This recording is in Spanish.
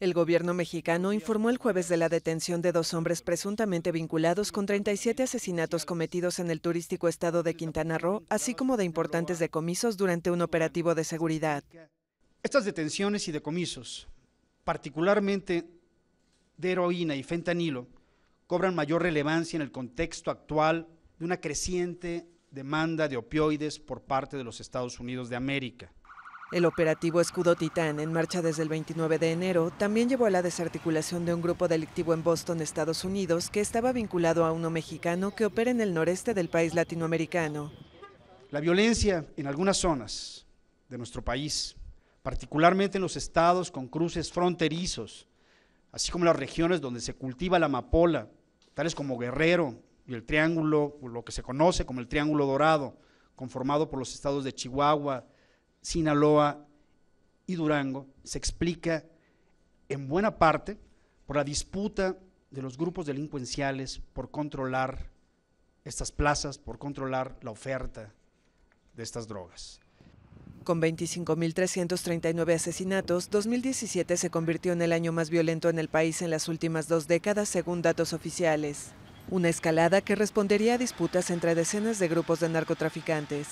El gobierno mexicano informó el jueves de la detención de dos hombres presuntamente vinculados con 37 asesinatos cometidos en el turístico estado de Quintana Roo, así como de importantes decomisos durante un operativo de seguridad. Estas detenciones y decomisos, particularmente de heroína y fentanilo, cobran mayor relevancia en el contexto actual de una creciente demanda de opioides por parte de los Estados Unidos de América. El operativo Escudo Titán, en marcha desde el 29 de enero, también llevó a la desarticulación de un grupo delictivo en Boston, Estados Unidos, que estaba vinculado a uno mexicano que opera en el noreste del país latinoamericano. La violencia en algunas zonas de nuestro país, particularmente en los estados con cruces fronterizos, así como las regiones donde se cultiva la amapola, tales como Guerrero y el Triángulo, lo que se conoce como el Triángulo Dorado, conformado por los estados de Chihuahua, Sinaloa y Durango se explica en buena parte por la disputa de los grupos delincuenciales por controlar estas plazas, por controlar la oferta de estas drogas. Con 25.339 asesinatos, 2017 se convirtió en el año más violento en el país en las últimas dos décadas, según datos oficiales. Una escalada que respondería a disputas entre decenas de grupos de narcotraficantes.